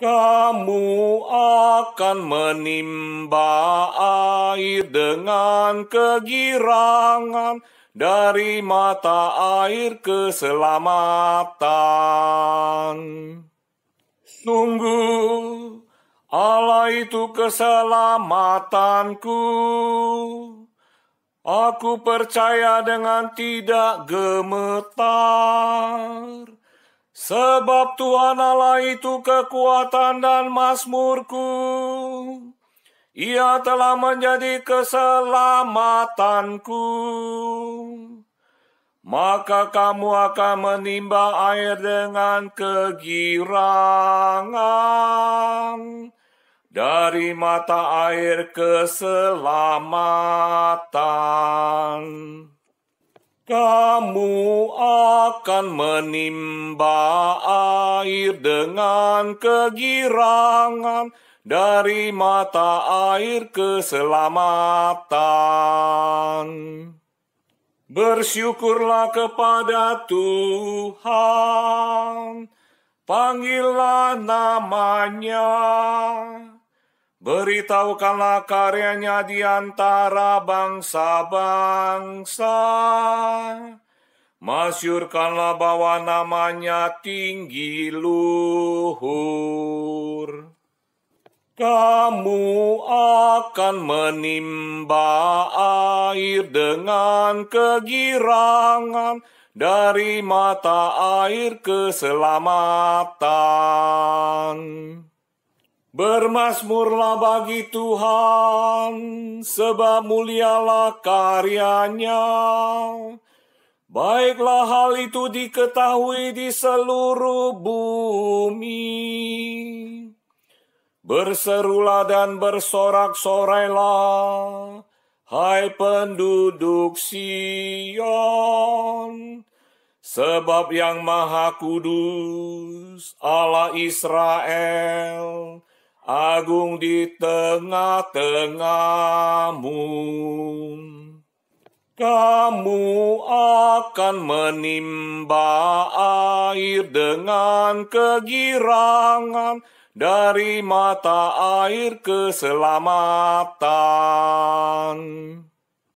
kamu akan menimba air dengan kegirangan dari mata air keselamatan. Sungguh, Allah itu keselamatanku. Aku percaya dengan tidak gemetar Sebab Tuhan Allah itu kekuatan dan masmurku, Ia telah menjadi keselamatanku. Maka kamu akan menimba air dengan kegirangan dari mata air keselamatan kamu akan menimba air dengan kegirangan dari mata air keselamatan. Bersyukurlah kepada Tuhan, panggillah namanya Beritahukanlah karyanya di antara bangsa-bangsa. Masyurkanlah bahwa namanya tinggi luhur. Kamu akan menimba air dengan kegirangan dari mata air keselamatan. Bermasmurlah bagi Tuhan, sebab mulialah karyanya. Baiklah hal itu diketahui di seluruh bumi. Berserulah dan bersorak-sorailah, hai penduduk Sion. Sebab yang maha kudus, Allah Israel, agung di tengah-tengahmu. Kamu akan menimba air dengan kegirangan dari mata air keselamatan.